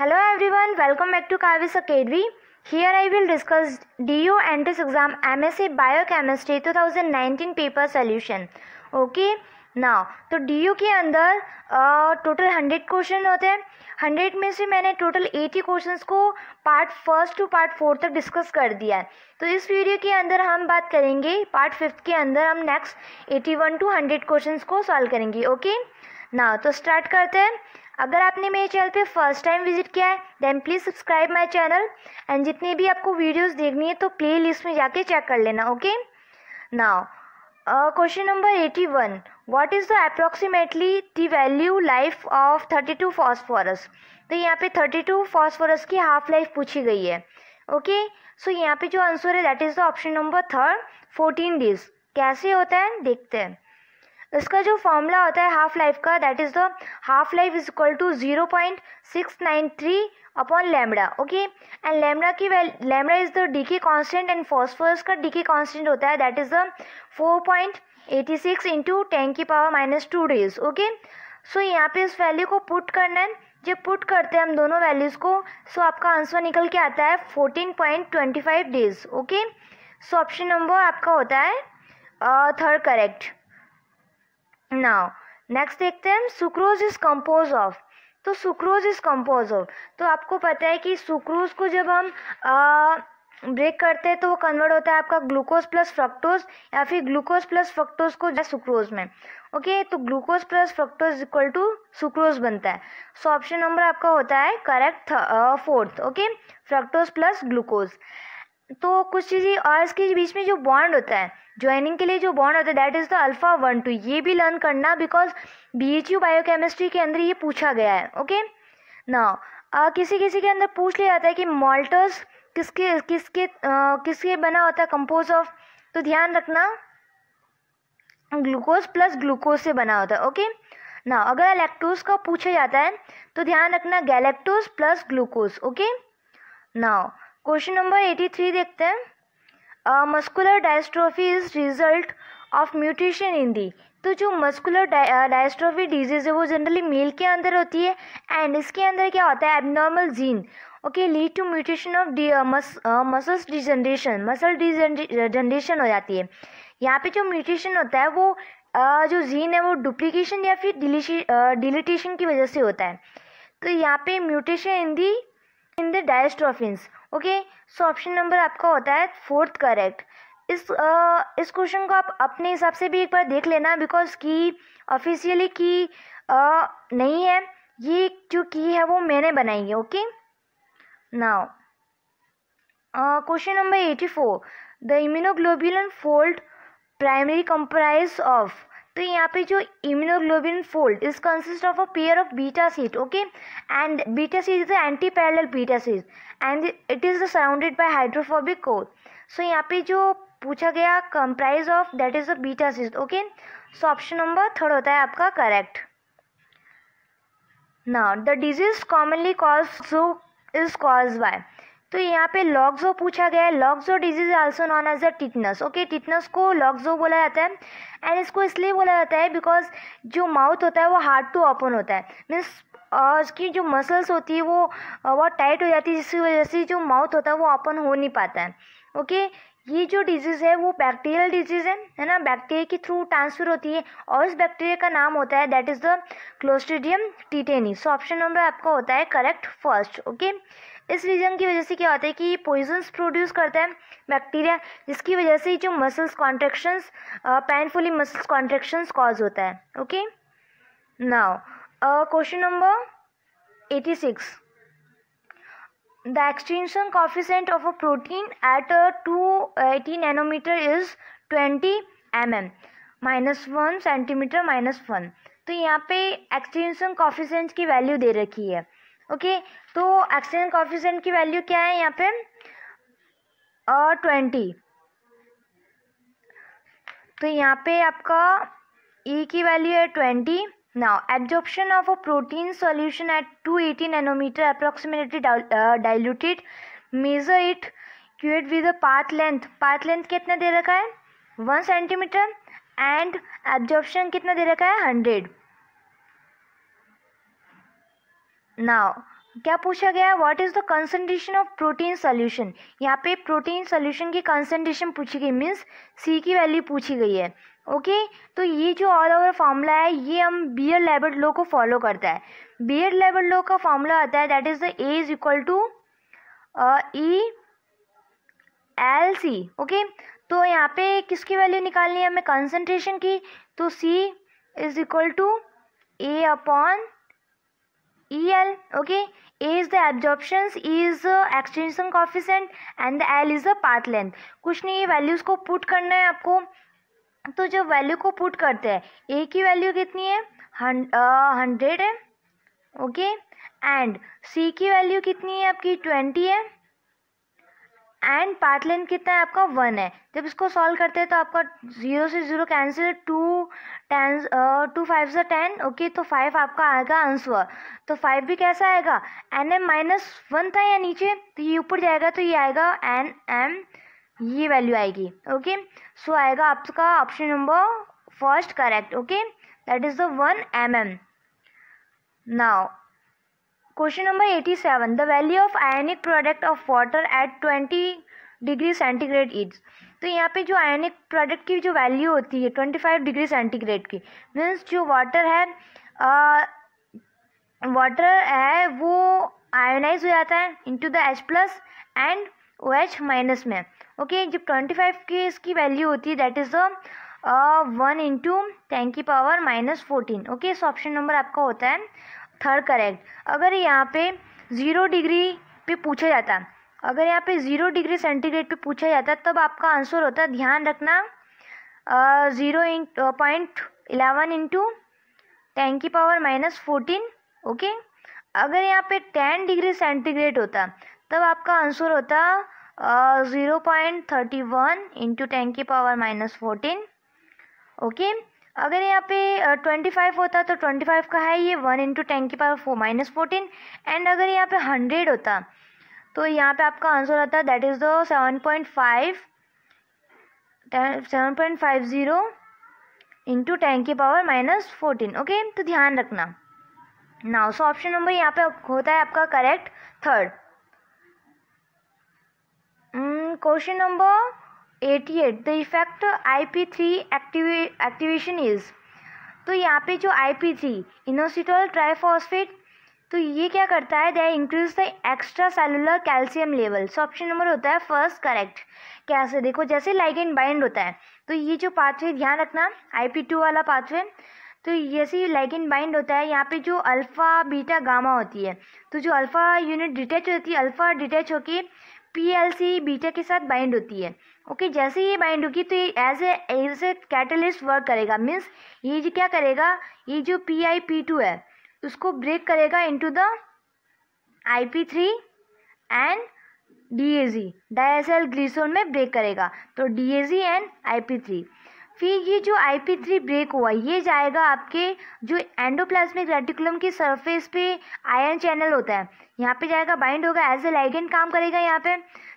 Hello welcome back to academy here I will discuss D U Here exam M S C biochemistry two thousand nineteen paper solution okay ना तो D you के अंदर total hundred question होते हैं hundred में से मैंने total eighty question को part first to part fourth तक डिस्कस कर दिया है तो इस वीडियो के अंदर हम बात करेंगे पार्ट फिफ्थ के अंदर हम next eighty one to hundred question को सॉल्व करेंगे ओके ना तो स्टार्ट करते हैं अगर आपने मेरे चैनल पे फर्स्ट टाइम विजिट किया है then please subscribe my channel and जितनी भी आपको वीडियोस देखनी है तो प्ले लिस्ट में जाके चेक कर लेना okay now question number eighty one what is the approximately the value life of thirty two phosphorus तो यहाँ पे थर्टी टू फॉस्फोरस की हाफ लाइफ पूछी गई है ओके सो यहाँ पे जो आंसर है that is the option number third fourteen days कैसे होता है देखते हैं इसका जो फॉर्मूला होता है हाफ लाइफ का that is the half life is equal to zero point six nine three upon lambda okay and lambda की value lambda is the decay and phosphorus का डीके कांस्टेंट होता है that is the four point eighty six into ten की power minus two days okay so यहाँ पे इस value को put करना है जब पुट करते हैं हम दोनों वैल्यूज़ को सो so आपका आंसर निकल के आता है fourteen point twenty five days okay so option number आपका होता है third uh, correct now next देखते हैं सुक्रोज इज कंपोज ऑफ तो सुक्रोज इज कंपोज ऑफ तो आपको पता है कि सुक्रोज को जब हम आ, ब्रेक करते हैं तो वो कन्वर्ट होता है आपका ग्लूकोज प्लस फ्रक्टोज या फिर ग्लूकोज प्लस फ्रक्टोज को सुक्रोज में ओके तो glucose plus fructose equal to sucrose बनता है सो ऑप्शन नंबर आपका होता है correct fourth okay fructose plus glucose तो कुछ चीज़ें और इसके बीच में जो बॉन्ड होता है ज्वाइनिंग के लिए जो बॉन्ड होता है that is the alpha one two ये भी लर्न करना because B H U biochemistry के अंदर ये पूछा गया है ओके ना आ, किसी किसी के अंदर पूछ लिया जाता है कि मॉल्टर्स किसके किसके किसके बना होता है कंपोज ऑफ तो ध्यान रखना ग्लूकोज प्लस ग्लूकोज से बना होता है ओके ना अगर इलेक्ट्रोज का पूछा जाता है तो ध्यान रखना गैलेक्टोज प्लस ग्लूकोज ओके ना क्वेश्चन नंबर एटी थ्री देखते हैं muscular dystrophy is result of mutation in the तो जो मस्कुलर डायस्ट्रोफी डिजीज़ है वो जनरली मेल के अंदर होती है एंड इसके अंदर क्या होता है abnormal gene okay lead to mutation of muscles degeneration muscle degeneration हो जाती है यहाँ पे जो म्यूटेशन होता है वो uh, जो जीन है वो डुप्लीकेशन या फिर डिलीटेशन uh, की वजह से होता है तो यहाँ पे mutation in the in the dystrophins okay so option number आपका होता है फोर्थ करेक्ट इस आ, इस क्वेश्चन को आप अपने हिसाब से भी एक बार देख लेना बिकॉज की ऑफिशियली की आ, नहीं है ये जो की है वो मैंने बनाई है okay now question number eighty four the immunoglobulin fold primary comprise of तो यहाँ पे जो immunoglobin fold is consist of a pair of beta sheet okay and beta sheet is anti parallel beta sheet and it is surrounded by hydrophobic core so यहाँ पे जो पूछा गया comprise of that is the beta sheet okay so option number third होता है आपका correct now the disease commonly cause so is cause by तो यहाँ पे लॉक्जो पूछा गया है lockjaw disease also known as a tetanus okay tetanus को लॉक्जो बोला जाता है एंड इसको इसलिए बोला जाता है बिकॉज जो माउथ होता है वो हार्ड टू ओपन होता है मीन्स उसकी जो मसल्स होती है वो बहुत टाइट हो जाती है जिसकी वजह से जो माउथ होता है वो ओपन हो नहीं पाता है ओके okay? ये जो डिजीज़ है वो बैक्टीरियल डिजीज़ है है ना बैक्टीरिया के थ्रू ट्रांसफर होती है और इस बैक्टीरिया का नाम होता है that is the clostridium tetani so option number आपका होता है करेक्ट फर्स्ट ओके okay? इस रीजन की वजह से क्या होता है कि पॉइजन्स प्रोड्यूस करता है बैक्टीरिया जिसकी वजह से जो muscles contractions painfully muscles contractions cause होता है okay now question number eighty six extension extinction of a protein at two eighty nanometer is twenty M M minus one centimeter minus one तो यहाँ पे extension coefficient की value दे रखी है okay तो ऑक्सीजन कॉफिशेंट की वैल्यू क्या है यहाँ पे ट्वेंटी तो यहाँ पे आपका ई e की वैल्यू है twenty now absorption of a protein solution at two eighty nanometer approximately diluted measure it cuvette with path length path length कितना दे रखा है वन सेंटीमीटर एंड एब्जॉर्प्शन कितना दे रखा है हंड्रेड नाउ क्या पूछा गया है what is the concentration of protein solution यहाँ पे प्रोटीन सोल्यूशन की कंसेंट्रेशन पूछी गई मीन्स सी की वैल्यू पूछी गई है ओके okay? तो ये जो ऑल ओवर फार्मूला है ये हम बियर लेबर लो को फॉलो करता है बियर लेबर लो का फार्मूला आता है that is the A is equal to E L C okay तो यहाँ पे किसकी वैल्यू निकालनी है हमें कंसनट्रेशन की तो C is equal to A upon E L okay A is the absorption is extension coefficient and the L is a path length कुछ नहीं वैल्यूज को पुट करना है आपको तो जब वैल्यू को पुट करते हैं ए की वैल्यू कितनी है हंड्रेड uh, है ओके एंड सी की वैल्यू कितनी है आपकी ट्वेंटी है एंड पार्ट लेंथ कितना है आपका वन है जब इसको सॉल्व करते हैं तो आपका जीरो से zero cancel two ten two five से टेन ओके तो फाइव आपका आएगा आंसर तो फाइव भी कैसा आएगा एन एम माइनस वन था या नीचे तो ये ऊपर जाएगा तो ये आएगा एन एम ये वैल्यू आएगी ओके सो आएगा आपका option number first correct okay that is the one M M now question number eighty seven the value of ionic product of water at twenty degree centigrade is तो यहाँ पे जो ionic product की जो value होती है twenty five degree centigrade की means जो वाटर है वाटर है वो आयोनाइज हो जाता है into the H plus and O H minus में ओके जब ट्वेंटी फाइव की इसकी वैल्यू होती है that is the one into ten की पावर माइनस फोर्टीन ओके इस ऑप्शन नंबर आपका होता है थर्ड करेक्ट अगर यहाँ पे ज़ीरो डिग्री पे पूछा जाता अगर यहाँ पे ज़ीरो डिग्री सेंटीग्रेड पे पूछा जाता तब आपका आंसर होता ध्यान रखना zero point eleven into ten की पावर माइनस फोर्टीन ओके अगर यहाँ पे टेन डिग्री सेंटीग्रेड होता तब आपका आंसर होता zero point thirty one into ten की पावर माइनस फोर्टीन ओके अगर यहाँ पे ट्वेंटी फाइव होता तो ट्वेंटी फाइव का है ये वन इंटू टेन की power four minus fourteen and अगर यहाँ पे हंड्रेड होता तो यहाँ पे आपका आंसर आता that is the seven point five seven point five zero into ten की पावर माइनस फोर्टीन ओके तो ध्यान रखना नाउ सो ऑप्शन नंबर यहाँ पे होता है आपका correct third question number eighty eight the effect P three active activation is तो यहाँ पे जो I P three inositol triphosphate तो ये क्या करता है they increase the extra cellular calcium level so option number होता है फर्स्ट करेक्ट कैसे देखो जैसे एंड बाइंड होता है तो ये जो पाथवे ध्यान रखना आई पी टू वाला पाथवे तो जैसे एंड बाइंड होता है यहाँ पे जो अल्फ़ा बीटा गामा होती है तो जो अल्फ़ा यूनिट डिटैच होती है अल्फ़ा डिटैच होकर पी एल सी बीटा के साथ बाइंड होती है ओके okay, जैसे ये बाइंड होगी तो ये as a as a catalyst work करेगा मीन्स ये जो क्या करेगा ये जो पी आई पी टू है उसको ब्रेक करेगा into the I P three and D A G diacyl glycerol में ब्रेक करेगा तो D A G and I P three फिर ये जो आई पी थ्री ब्रेक हुआ ये जाएगा आपके जो एंडोप्लाज्मिक रेटिकुलम की सरफेस पे आयन चैनल होता है यहाँ पे जाएगा बाइंड होगा एज ए लाइगेंड काम करेगा यहाँ पे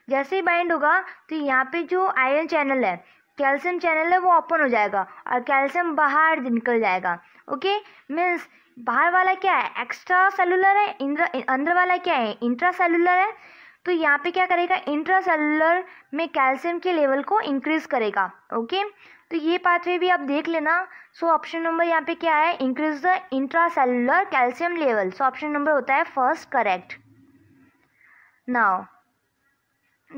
जैसे ही बाइंड होगा तो यहाँ पे जो आयरन चैनल है कैल्शियम चैनल है वो ओपन हो जाएगा और कैल्शियम बाहर निकल जाएगा ओके मीन्स बाहर वाला क्या है एक्स्ट्रा सेलुलर है इंद्र अंदर वाला क्या है इंट्रा सेलुलर है तो यहाँ पे क्या करेगा इंट्रा सेलुलर में कैल्शियम के लेवल को इंक्रीज करेगा ओके तो ये पाथवे भी आप देख लेना सो ऑप्शन नंबर यहाँ पे क्या है increase the intra cellular calcium level so option number होता है first correct now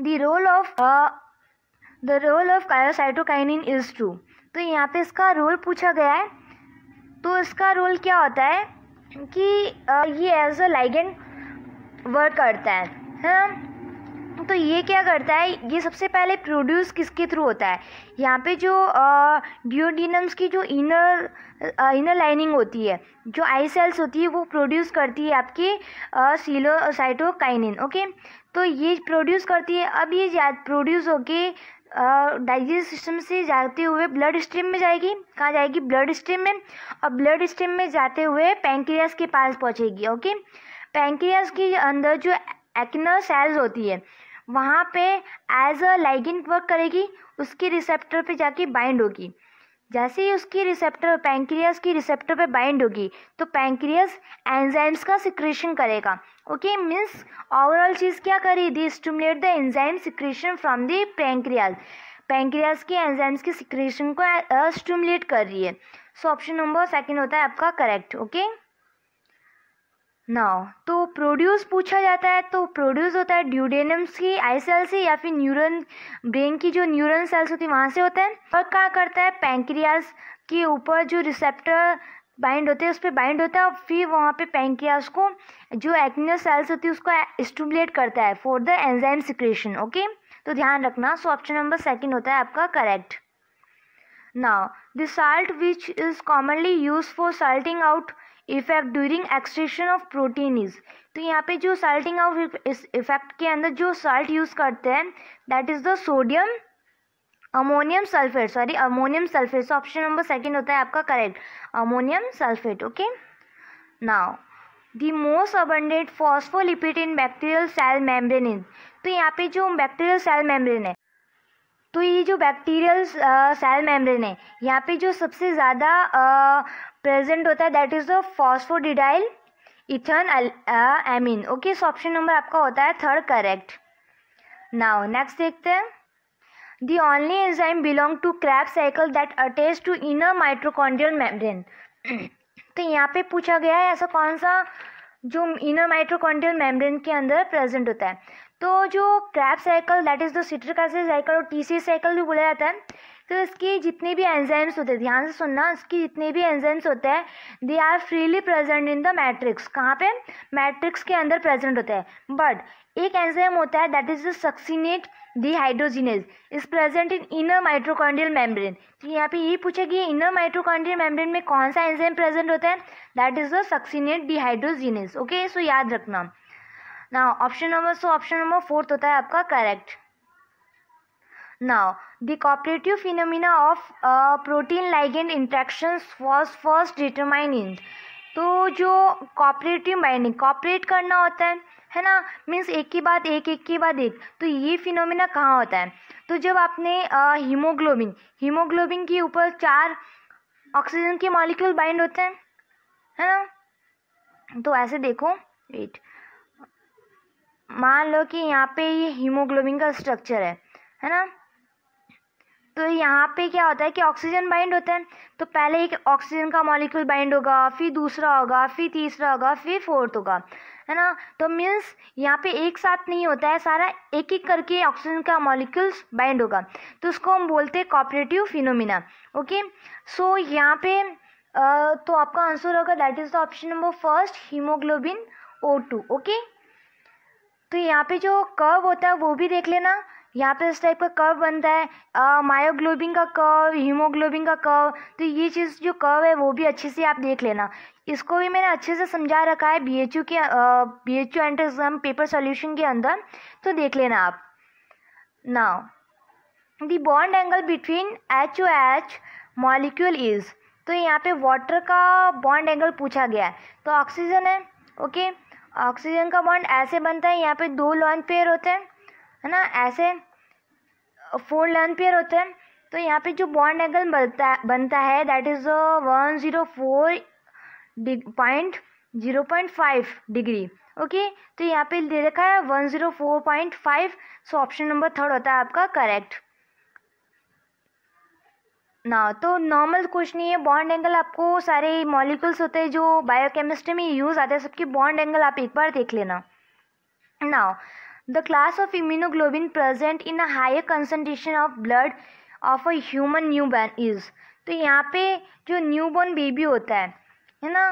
the role of the role of cytokinin is to तो यहाँ पे इसका रोल पूछा गया है तो इसका रोल क्या होता है कि uh, ये एज अ लाइगेंड वर्क करता है हाँ? तो ये क्या करता है ये सबसे पहले प्रोड्यूस किसके थ्रू होता है यहाँ पे जो डिओडिनम्स uh, की जो इनर इनर लाइनिंग होती है जो आई सेल्स होती है वो प्रोड्यूस करती है आपकी सीलोसाइटोकाइनिन ओके तो ये प्रोड्यूस करती है अब ये प्रोड्यूस होके डाइजेस्ट सिस्टम से जाते हुए ब्लड स्ट्रीम में जाएगी कहाँ जाएगी ब्लड स्ट्रीम में और ब्लड स्ट्रीम में जाते हुए पैंक्रियास के पास पहुँचेगी ओके पैंक्रियास के अंदर जो एक्नर सेल्स होती है वहाँ पे एज अ लाइगिन वर्क करेगी उसके रिसेप्टर पे जाके बाइंड होगी जैसे ही उसकी रिसेप्टर पैंक्रियास की रिसेप्टर पे बाइंड होगी तो पैंक्रियास एंजाइम्स का सिक्रेशन करेगा ओके मीन्स ओवरऑल चीज़ क्या करी दी stimulate the enzyme secretion from the pancreas pancreas की एंजाइम्स की सिक्रेशन को स्टूमुलेट कर रही है सो ऑप्शन नंबर सेकेंड होता है आपका करेक्ट ओके नाउ तो प्रोड्यूस पूछा जाता है तो प्रोड्यूस होता है ड्यूडेनम्स की आई सेल से या फिर न्यूरन ब्रेन की जो न्यूरन सेल्स होती है वहाँ से होता है और क्या करता है पैंक्रियाज के ऊपर जो रिसेप्टर बाइंड होते हैं उस पर बाइंड होता है और फिर वहाँ पे पैंक्रियाज को जो एक्नियस सेल्स होती है उसको स्टूमुलेट करता है for the enzyme secretion okay तो ध्यान रखना सो ऑप्शन नंबर सेकेंड होता है आपका correct now the salt which is commonly use for salting out effect during extraction of protein is तो यहाँ पे जो साल्टिंग ऑफ इस इफेक्ट के अंदर जो साल्ट यूज़ करते हैं that is the sodium ammonium sulphate sorry ammonium sulphate option number second होता है आपका correct ammonium sulphate okay now the most abundant phospholipid in bacterial cell membrane is तो यहाँ पे जो बैक्टीरियल सेल मेम्ब्रेन है तो ये जो बैक्टीरियल सेल मेम्ब्रेन है यहाँ पे जो सबसे ज़्यादा uh, प्रेजेंट होता है that is the phosphatidyl ethanolamine okay so option number आपका होता है थर्ड करेक्ट नाउ नेक्स्ट देखते हैं the only enzyme belong to Krebs cycle that attach to inner mitochondrial membrane तो यहाँ पे पूछा गया है ऐसा कौन सा जो इनर माइट्रोकॉन्ड्रियल मेम्ब्रेन के अंदर प्रेजेंट होता है तो जो Krebs cycle that is the citric acid cycle और टीसी साइकिल भी बोला जाता है तो इसके जितने भी एंजाइम्स होते हैं ध्यान से सुनना इसके जितने भी एंजाइम्स होते हैं they are freely present in the matrix कहाँ पे मैट्रिक्स के अंदर प्रेजेंट होता है बट एक एंजाइम होता है that is the succinate dehydrogenase is present in inner mitochondrial membrane तो यहाँ पे यही पूछा कि इनर माइट्रोकॉन्ड्रियल मेम्ब्रेन में कौन सा एंजाइम प्रेजेंट होता है that is the succinate dehydrogenase okay so याद रखना ना option number so option number fourth होता है आपका correct Now, the cooperative phenomena of uh, protein ligand interactions was first determined in तो जो कॉपरेटिव बाइंडिंग कॉपरेट करना होता है है ना मीन्स एक की बात एक एक की बात एक तो ये फिनोमिना कहाँ होता है तो जब आपने हीमोग्लोबिन uh, हीमोग्लोबिन के ऊपर चार ऑक्सीजन के मॉलिक्यूल बाइंड होते हैं है ना तो ऐसे देखो वेट मान लो कि यहाँ पे ये हीमोग्लोबिन का स्ट्रक्चर है है ना तो यहाँ पे क्या होता है कि ऑक्सीजन बाइंड होता है तो पहले एक ऑक्सीजन का मॉलिक्यूल बाइंड होगा फिर दूसरा होगा फिर तीसरा होगा फिर फोर्थ होगा है ना तो मीन्स यहाँ पे एक साथ नहीं होता है सारा एक एक करके ऑक्सीजन का मॉलिक्यूल्स बाइंड होगा तो उसको हम बोलते हैं कॉपरेटिव फिनोमिना ओके सो यहाँ पे आ, तो आपका आंसर होगा that is the option number first haemoglobin O two okay तो यहाँ पे जो कर्व होता है वो भी देख लेना यहाँ पे इस टाइप का कर्व बनता है मायोग्लोबिन का कर्व हीमोग्लोबिन का कर्व तो ये चीज़ जो कर्व है वो भी अच्छे से आप देख लेना इसको भी मैंने अच्छे से समझा रखा है बी एच यू के B H U exam paper solution के अंदर तो देख लेना आप now the bond angle between H O H molecule is तो यहाँ पे वाटर का बॉन्ड एंगल पूछा गया है तो ऑक्सीजन है ओके ऑक्सीजन का बॉन्ड ऐसे बनता है यहाँ पे दो लॉन्च पेयर होते हैं है ना ऐसे फोर लेंथ पेयर होते हैं तो यहाँ पे जो बॉन्ड एंगल बनता बनता है that is one zero four point zero point five degree okay तो यहाँ पे दे रखा है one zero four point five so option number third होता है आपका करेक्ट ना तो नॉर्मल कुछ नहीं है बॉन्ड एंगल आपको सारे मॉलिकल्स होते हैं जो बायोकेमिस्ट्री में यूज़ आते हैं सबके बॉन्ड एंगल आप एक बार देख लेना ना The class of immunoglobulin present in a higher concentration of blood of a human newborn is तो यहाँ पे जो न्यूबॉर्न बेबी होता है है ना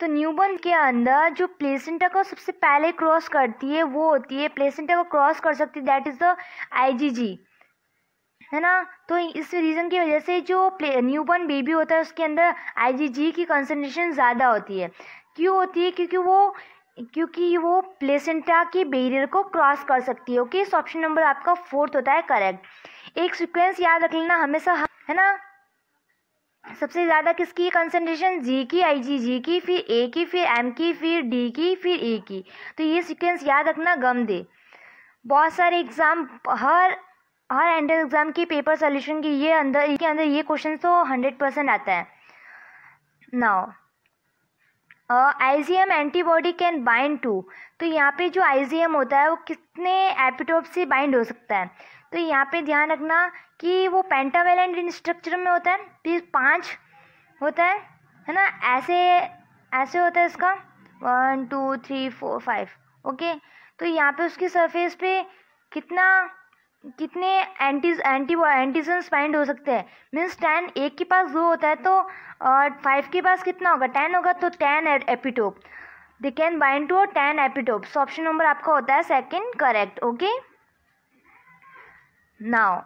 तो न्यूबॉर्न के अंदर जो प्लेसेंटा को सबसे पहले क्रॉस करती है वो होती है प्लेसेंटा को क्रॉस कर सकती है दैट इज़ द आईजीजी है ना तो इस रीज़न की वजह से जो न्यूबॉर्न बेबी होता है उसके अंदर आईजीजी की कंसनट्रेशन ज़्यादा होती है क्यों होती है क्योंकि वो क्योंकि वो प्लेसेंटा की बेरियर को क्रॉस कर सकती है ओके इस ऑप्शन नंबर आपका फोर्थ होता है करेक्ट एक सीक्वेंस याद रख लेना हमेशा है ना सबसे ज़्यादा किसकी कंसेंट्रेशन जी की आई जी जी की फिर ए की फिर एम की फिर डी की फिर ए e की तो ये सीक्वेंस याद रखना गम दे बहुत सारे एग्ज़ाम हर हर एंड एग्ज़ाम के पेपर सोल्यूशन के ये अंदर के अंदर ये क्वेश्चन तो हंड्रेड परसेंट आता है now I M antibody can bind to तो यहाँ पे जो एम होता है वो कितने एपिटोप से बाइंड हो सकता है तो यहाँ पे ध्यान रखना कि वो पेंटावेलेंट इन स्ट्रक्चर में होता है फिर तो पाँच होता है है ना ऐसे ऐसे होता है इसका one two three four five okay तो यहाँ पे उसकी सरफेस पे कितना कितने एंटी एंटी एंटीजन फाइंड हो सकते हैं मीन्स टेन एक के पास दो होता है तो फाइव के पास कितना होगा टेन होगा तो ten epitope they can bind to ten epitopes option number आपका होता है second correct okay now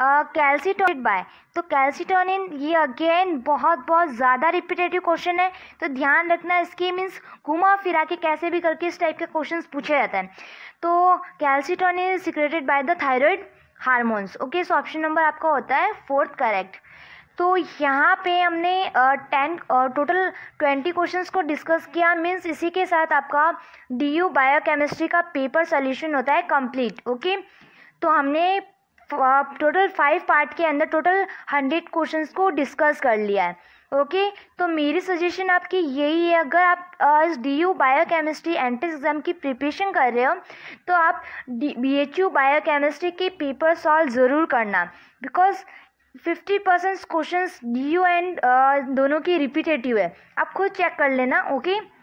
calcitonin by तो कैल्सीटोनिन ये अगेन बहुत बहुत ज़्यादा रिपीटेटिव क्वेश्चन है तो ध्यान रखना इसकी मीन्स घुमा फिरा के कैसे भी करके इस टाइप के क्वेश्चन पूछे जाते हैं तो calcitonin secreted by the thyroid hormones okay so option number आपका होता है फोर्थ करेक्ट तो यहाँ पे हमने टेन टोटल ट्वेंटी क्वेश्चंस को डिस्कस किया मींस इसी के साथ आपका डी यू बायोकेमिस्ट्री का पेपर सोल्यूशन होता है कंप्लीट ओके तो हमने टोटल फाइव पार्ट के अंदर टोटल हंड्रेड क्वेश्चंस को डिस्कस कर लिया है ओके तो मेरी सजेशन आपकी यही है अगर आप इस D U biochemistry entrance exam की प्रिपरेशन कर रहे हो तो आप B H U biochemistry के पेपर सॉल्व ज़रूर करना because fifty percent question D U and दोनों की रिपीटेटिव है आप खुद चेक कर लेना ओके okay?